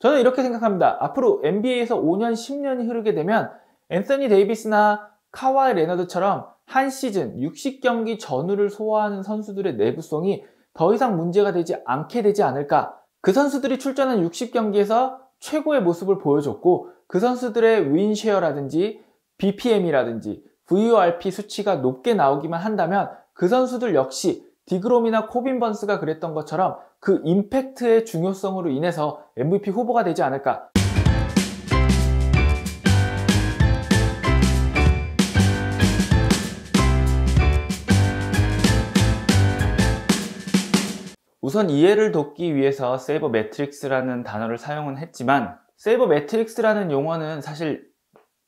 저는 이렇게 생각합니다. 앞으로 NBA에서 5년, 10년이 흐르게 되면 앤서니 데이비스나 카와이 레너드처럼 한 시즌 60경기 전후를 소화하는 선수들의 내구성이 더 이상 문제가 되지 않게 되지 않을까. 그 선수들이 출전한 60경기에서 최고의 모습을 보여줬고 그 선수들의 윈쉐어라든지 BPM이라든지 VORP 수치가 높게 나오기만 한다면 그 선수들 역시 디그롬이나 코빈 번스가 그랬던 것처럼 그 임팩트의 중요성으로 인해서 MVP 후보가 되지 않을까 우선 이해를 돕기 위해서 세이버 매트릭스라는 단어를 사용은 했지만 세이버 매트릭스라는 용어는 사실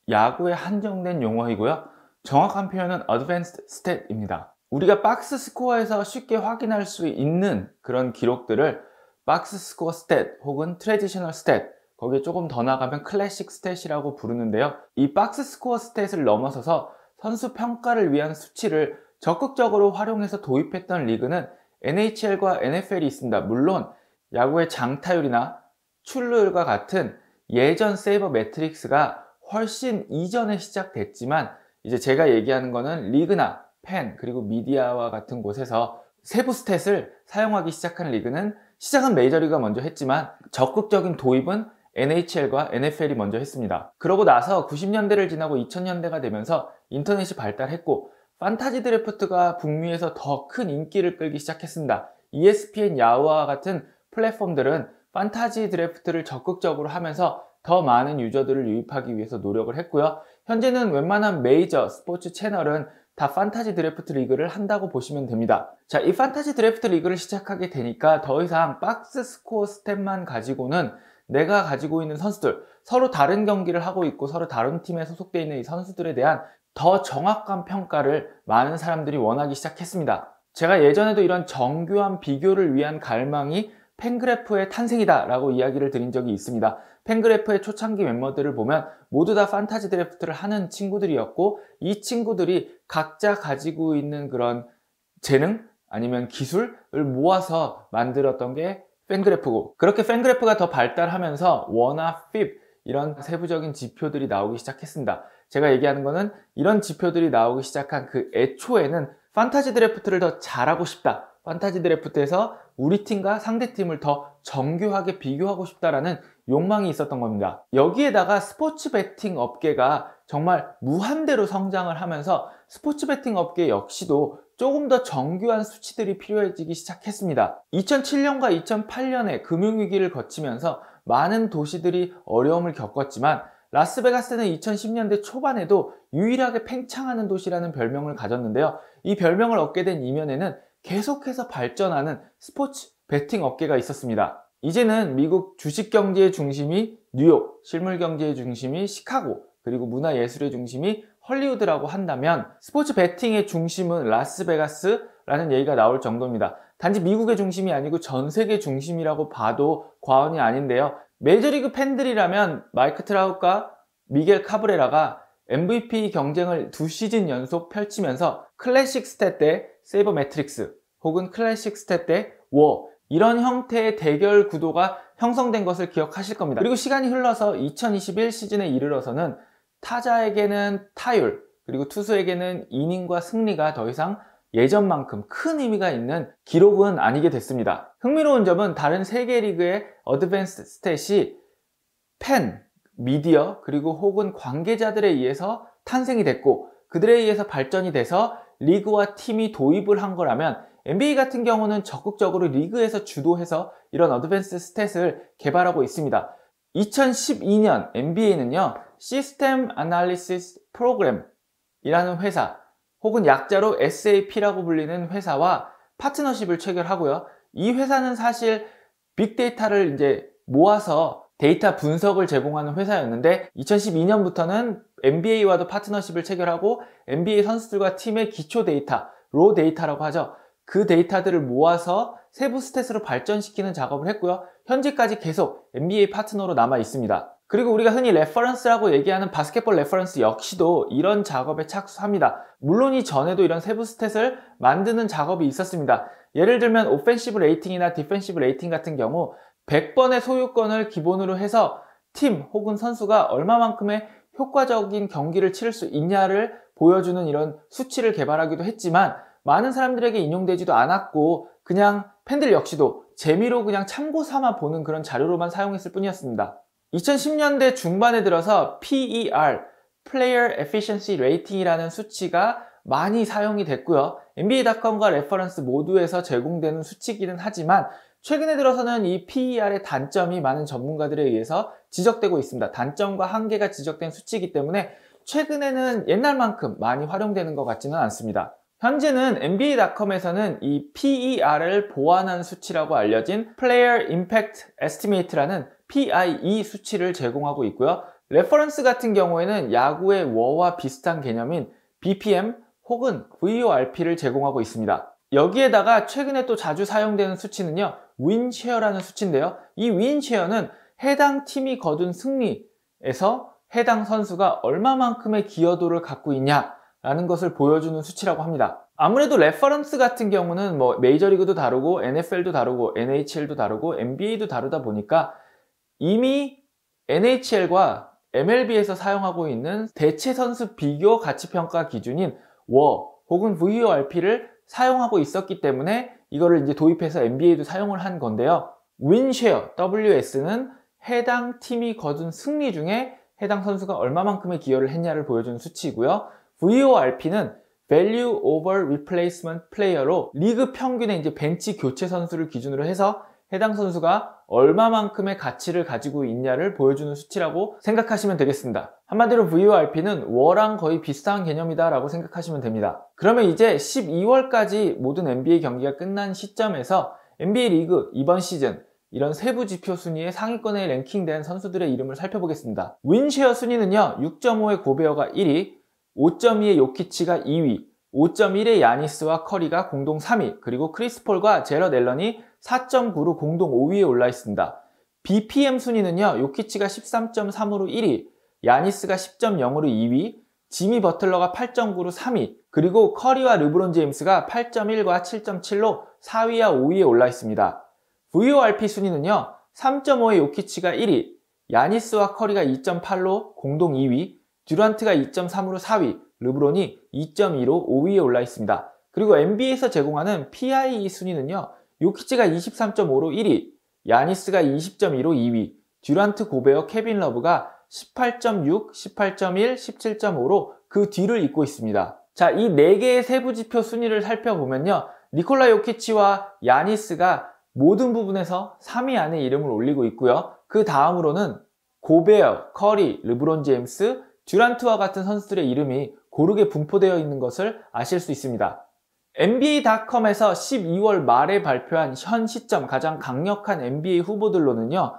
야구에 한정된 용어이고요 정확한 표현은 Advanced Stat입니다 우리가 박스 스코어에서 쉽게 확인할 수 있는 그런 기록들을 박스 스코어 스탯 혹은 트레디셔널 스탯 거기에 조금 더 나가면 클래식 스탯이라고 부르는데요. 이 박스 스코어 스탯을 넘어서서 선수 평가를 위한 수치를 적극적으로 활용해서 도입했던 리그는 NHL과 NFL이 있습니다. 물론 야구의 장타율이나 출루율과 같은 예전 세이버 매트릭스가 훨씬 이전에 시작됐지만 이제 제가 얘기하는 거는 리그나 팬, 그리고 미디어와 같은 곳에서 세부 스탯을 사용하기 시작한 리그는 시작은 메이저리그가 먼저 했지만 적극적인 도입은 NHL과 NFL이 먼저 했습니다. 그러고 나서 90년대를 지나고 2000년대가 되면서 인터넷이 발달했고 판타지 드래프트가 북미에서 더 큰 인기를 끌기 시작했습니다. ESPN 야후와 같은 플랫폼들은 판타지 드래프트를 적극적으로 하면서 더 많은 유저들을 유입하기 위해서 노력을 했고요. 현재는 웬만한 메이저 스포츠 채널은 다 판타지 드래프트 리그를 한다고 보시면 됩니다. 자, 이 판타지 드래프트 리그를 시작하게 되니까 더 이상 박스 스코어 스탯만 가지고는 내가 가지고 있는 선수들, 서로 다른 경기를 하고 있고 서로 다른 팀에 소속되어 있는 이 선수들에 대한 더 정확한 평가를 많은 사람들이 원하기 시작했습니다. 제가 예전에도 이런 정교한 비교를 위한 갈망이 팬그래프의 탄생이다 라고 이야기를 드린 적이 있습니다. 팬그래프의 초창기 멤버들을 보면 모두 다 판타지 드래프트를 하는 친구들이었고 이 친구들이 각자 가지고 있는 그런 재능 아니면 기술을 모아서 만들었던 게 팬그래프고 그렇게 팬그래프가 더 발달하면서 워나 핍 이런 세부적인 지표들이 나오기 시작했습니다. 제가 얘기하는 거는 이런 지표들이 나오기 시작한 그 애초에는 판타지 드래프트를 더 잘하고 싶다. 판타지 드래프트에서 우리 팀과 상대 팀을 더 정교하게 비교하고 싶다라는 욕망이 있었던 겁니다. 여기에다가 스포츠 베팅 업계가 정말 무한대로 성장을 하면서 스포츠 베팅 업계 역시도 조금 더 정교한 수치들이 필요해지기 시작했습니다. 2007년과 2 0 0 8년에 금융위기를 거치면서 많은 도시들이 어려움을 겪었지만 라스베가스는 2010년대 초반에도 유일하게 팽창하는 도시라는 별명을 가졌는데요. 이 별명을 얻게 된 이면에는 계속해서 발전하는 스포츠 베팅 업계가 있었습니다. 이제는 미국 주식 경제의 중심이 뉴욕, 실물 경제의 중심이 시카고, 그리고 문화 예술의 중심이 헐리우드라고 한다면 스포츠 베팅의 중심은 라스베가스라는 얘기가 나올 정도입니다. 단지 미국의 중심이 아니고 전 세계 중심이라고 봐도 과언이 아닌데요. 메이저리그 팬들이라면 마이크 트라우트 미겔 카브레라가 MVP 경쟁을 두 시즌 연속 펼치면서 클래식 스탯 때 세이버 매트릭스 혹은 클래식 스탯대 워 이런 형태의 대결 구도가 형성된 것을 기억하실 겁니다. 그리고 시간이 흘러서 2021 시즌에 이르러서는 타자에게는 타율 그리고 투수에게는 이닝과 승리가 더 이상 예전만큼 큰 의미가 있는 기록은 아니게 됐습니다. 흥미로운 점은 다른 세계 리그의 어드밴스 스탯이 팬, 미디어, 그리고 혹은 관계자들에 의해서 탄생이 됐고 그들에 의해서 발전이 돼서 리그와 팀이 도입을 한 거라면 NBA 같은 경우는 적극적으로 리그에서 주도해서 이런 어드밴스 스탯을 개발하고 있습니다. 2012년 NBA는요, 시스템 아날리시스 프로그램이라는 회사 혹은 약자로 SAP라고 불리는 회사와 파트너십을 체결하고요. 이 회사는 사실 빅데이터를 이제 모아서 데이터 분석을 제공하는 회사였는데 2012년부터는 NBA와도 파트너십을 체결하고 NBA 선수들과 팀의 기초 데이터, 로 데이터라고 하죠. 그 데이터들을 모아서 세부 스탯으로 발전시키는 작업을 했고요. 현재까지 계속 NBA 파트너로 남아 있습니다. 그리고 우리가 흔히 레퍼런스라고 얘기하는 바스켓볼 레퍼런스 역시도 이런 작업에 착수합니다. 물론 이전에도 이런 세부 스탯을 만드는 작업이 있었습니다. 예를 들면 오펜시브 레이팅이나 디펜시브 레이팅 같은 경우 100번의 소유권을 기본으로 해서 팀 혹은 선수가 얼마만큼의 효과적인 경기를 치를 수 있냐를 보여주는 이런 수치를 개발하기도 했지만 많은 사람들에게 인용되지도 않았고 그냥 팬들 역시도 재미로 그냥 참고 삼아 보는 그런 자료로만 사용했을 뿐이었습니다. 2010년대 중반에 들어서 PER, Player Efficiency Rating이라는 수치가 많이 사용이 됐고요. n b a c o m 과 레퍼런스 모두에서 제공되는 수치기는 이 하지만 최근에 들어서는 이 PER의 단점이 많은 전문가들에 의해서 지적되고 있습니다. 단점과 한계가 지적된 수치이기 때문에 최근에는 옛날만큼 많이 활용되는 것 같지는 않습니다. 현재는 n b a c o m 에서는이 PER을 보완한 수치라고 알려진 Player Impact Estimate라는 PIE 수치를 제공하고 있고요. 레퍼런스 같은 경우에는 야구의 워와 비슷한 개념인 BPM, 혹은 VORP를 제공하고 있습니다. 여기에다가 최근에 또 자주 사용되는 수치는요. 윈쉐어라는 수치인데요. 이 윈쉐어는 해당 팀이 거둔 승리에서 해당 선수가 얼마만큼의 기여도를 갖고 있냐라는 것을 보여주는 수치라고 합니다. 아무래도 레퍼런스 같은 경우는 뭐 메이저리그도 다르고 NFL도 다르고 NHL도 다르고 NBA도 다르다 보니까 이미 NHL과 MLB에서 사용하고 있는 대체 선수 비교 가치 평가 기준인 워 혹은 VORP를 사용하고 있었기 때문에 이거를 이제 도입해서 NBA도 사용을 한 건데요. 윈쉐어 WS는 해당 팀이 거둔 승리 중에 해당 선수가 얼마만큼의 기여를 했냐를 보여준 수치이고요. VORP는 Value Over Replacement Player로 리그 평균의 이제 벤치 교체 선수를 기준으로 해서 해당 선수가 얼마만큼의 가치를 가지고 있냐를 보여주는 수치라고 생각하시면 되겠습니다. 한마디로 VORP는 워랑 거의 비슷한 개념이다 라고 생각하시면 됩니다. 그러면 이제 12월까지 모든 NBA 경기가 끝난 시점에서 NBA 리그 이번 시즌 이런 세부 지표 순위의 상위권에 랭킹된 선수들의 이름을 살펴보겠습니다. 윈쉐어 순위는요. 6.5의 고베어가 1위, 5.2의 요키치가 2위, 5.1의 야니스와 커리가 공동 3위, 그리고 크리스폴과 제럿 앨런이 4.9로 공동 5위에 올라 있습니다. BPM 순위는요, 요키치가 13.3으로 1위, 야니스가 10.0으로 2위, 지미 버틀러가 8.9로 3위, 그리고 커리와 르브론 제임스가 8.1과 7.7로 4위와 5위에 올라 있습니다. VORP 순위는요, 3.5의 요키치가 1위, 야니스와 커리가 2.8로 공동 2위, 듀란트가 2.3으로 4위, 르브론이 2.2로 5위에 올라 있습니다. 그리고 NBA에서 제공하는 PIE 순위는요, 요키치가 23.5로 1위, 야니스가 20.2로 2위, 듀란트 고베어 케빈 러브가 18.6, 18.1, 17.5로 그 뒤를 잇고 있습니다. 자, 이 4개의 세부 지표 순위를 살펴보면요. 니콜라 요키치와 야니스가 모든 부분에서 3위 안에 이름을 올리고 있고요. 그 다음으로는 고베어, 커리, 르브론 제임스, 듀란트와 같은 선수들의 이름이 고르게 분포되어 있는 것을 아실 수 있습니다. NBA.com에서 12월 말에 발표한 현 시점 가장 강력한 NBA 후보들로는요.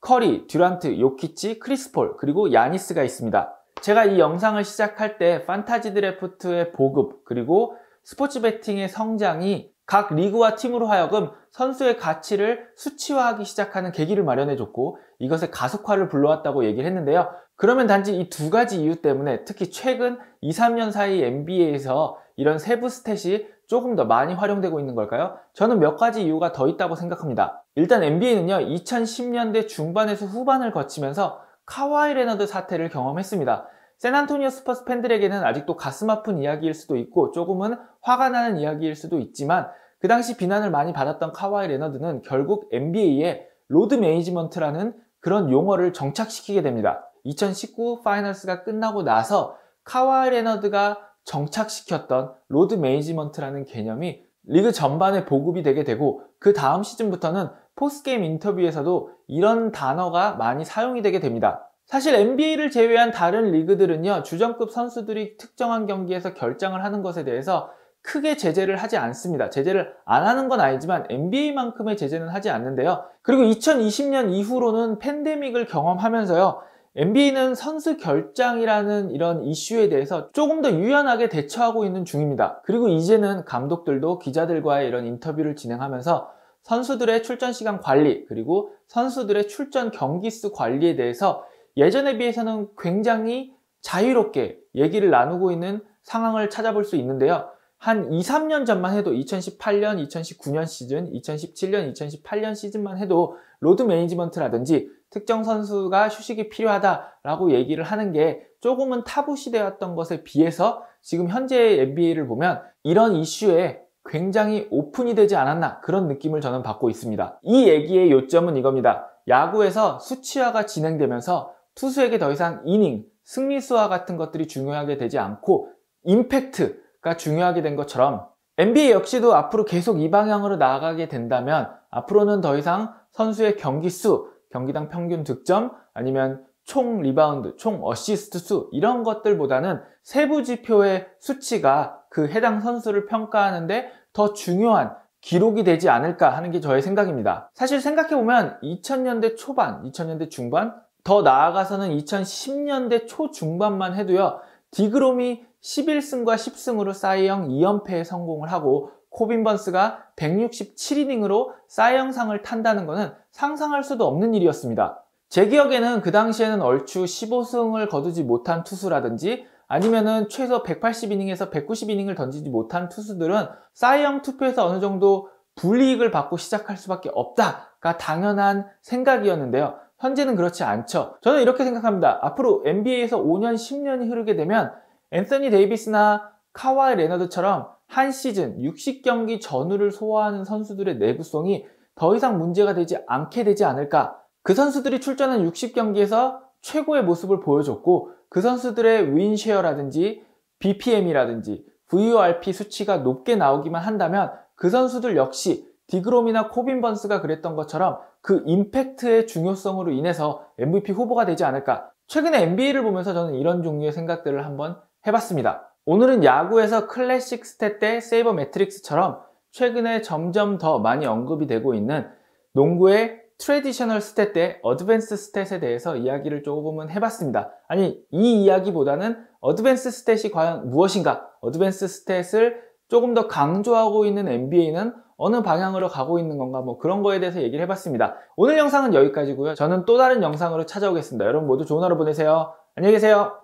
커리, 듀란트, 요키치, 크리스폴, 그리고 야니스가 있습니다. 제가 이 영상을 시작할 때 판타지 드래프트의 보급, 그리고 스포츠 베팅의 성장이 각 리그와 팀으로 하여금 선수의 가치를 수치화하기 시작하는 계기를 마련해줬고 이것의 가속화를 불러왔다고 얘기를 했는데요. 그러면 단지 이 두 가지 이유 때문에 특히 최근 2, 3년 사이 NBA에서 이런 세부 스탯이 조금 더 많이 활용되고 있는 걸까요? 저는 몇 가지 이유가 더 있다고 생각합니다. 일단 NBA는요, 2010년대 중반에서 후반을 거치면서 카와이 레너드 사태를 경험했습니다. 샌안토니오 스퍼스 팬들에게는 아직도 가슴 아픈 이야기일 수도 있고 조금은 화가 나는 이야기일 수도 있지만 그 당시 비난을 많이 받았던 카와이 레너드는 결국 NBA의 로드 매니지먼트라는 그런 용어를 정착시키게 됩니다. 2019 파이널스가 끝나고 나서 카와이 레너드가 정착시켰던 로드 매니지먼트라는 개념이 리그 전반에 보급이 되게 되고 그 다음 시즌부터는 포스게임 인터뷰에서도 이런 단어가 많이 사용이 되게 됩니다. 사실 NBA를 제외한 다른 리그들은요, 주전급 선수들이 특정한 경기에서 결정을 하는 것에 대해서 크게 제재를 하지 않습니다. 제재를 안 하는 건 아니지만 NBA만큼의 제재는 하지 않는데요. 그리고 2020년 이후로는 팬데믹을 경험하면서요, NBA는 선수 결장이라는 이런 이슈에 대해서 조금 더 유연하게 대처하고 있는 중입니다. 그리고 이제는 감독들도 기자들과의 이런 인터뷰를 진행하면서 선수들의 출전 시간 관리 그리고 선수들의 출전 경기 수 관리에 대해서 예전에 비해서는 굉장히 자유롭게 얘기를 나누고 있는 상황을 찾아볼 수 있는데요. 한 2, 3년 전만 해도 2018년, 2019년 시즌, 2017년, 2018년 시즌만 해도 로드 매니지먼트라든지 특정 선수가 휴식이 필요하다라고 얘기를 하는 게 조금은 타부 시되었던 것에 비해서 지금 현재의 NBA를 보면 이런 이슈에 굉장히 오픈이 되지 않았나 그런 느낌을 저는 받고 있습니다. 이 얘기의 요점은 이겁니다. 야구에서 수치화가 진행되면서 투수에게 더 이상 이닝, 승리수와 같은 것들이 중요하게 되지 않고 임팩트가 중요하게 된 것처럼 NBA 역시도 앞으로 계속 이 방향으로 나아가게 된다면 앞으로는 더 이상 선수의 경기수 경기당 평균 득점 아니면 총 리바운드, 총 어시스트 수 이런 것들보다는 세부 지표의 수치가 그 해당 선수를 평가하는데 더 중요한 기록이 되지 않을까 하는 게 저의 생각입니다. 사실 생각해보면 2000년대 초반, 2000년대 중반, 더 나아가서는 2010년대 초중반만 해도요. 디그롬이 11승과 10승으로 사이영 2연패에 성공을 하고 코빈 번스가 167이닝으로 사이영상을 탄다는 것은 상상할 수도 없는 일이었습니다. 제 기억에는 그 당시에는 얼추 15승을 거두지 못한 투수라든지 아니면은 최소 180이닝에서 190이닝을 던지지 못한 투수들은 사이영 투표에서 어느 정도 불이익을 받고 시작할 수밖에 없다가 당연한 생각이었는데요. 현재는 그렇지 않죠. 저는 이렇게 생각합니다. 앞으로 NBA에서 5년, 10년이 흐르게 되면 앤서니 데이비스나 카와이 레너드처럼 한 시즌 60경기 전후를 소화하는 선수들의 내구성이 더 이상 문제가 되지 않게 되지 않을까. 그 선수들이 출전한 60경기에서 최고의 모습을 보여줬고 그 선수들의 윈쉐어라든지 BPM이라든지 VORP 수치가 높게 나오기만 한다면 그 선수들 역시 디그롬이나 코빈 번스가 그랬던 것처럼 그 임팩트의 중요성으로 인해서 MVP 후보가 되지 않을까. 최근에 NBA를 보면서 저는 이런 종류의 생각들을 한번 해봤습니다. 오늘은 야구에서 클래식 스탯 때 세이버 매트릭스처럼 최근에 점점 더 많이 언급이 되고 있는 농구의 트레디셔널 스탯 때 어드밴스 스탯에 대해서 이야기를 조금은 해봤습니다. 아니 이 이야기보다는 어드밴스 스탯이 과연 무엇인가 어드밴스 스탯을 조금 더 강조하고 있는 NBA는 어느 방향으로 가고 있는 건가 뭐 그런 거에 대해서 얘기를 해봤습니다. 오늘 영상은 여기까지고요. 저는 또 다른 영상으로 찾아오겠습니다. 여러분 모두 좋은 하루 보내세요. 안녕히 계세요.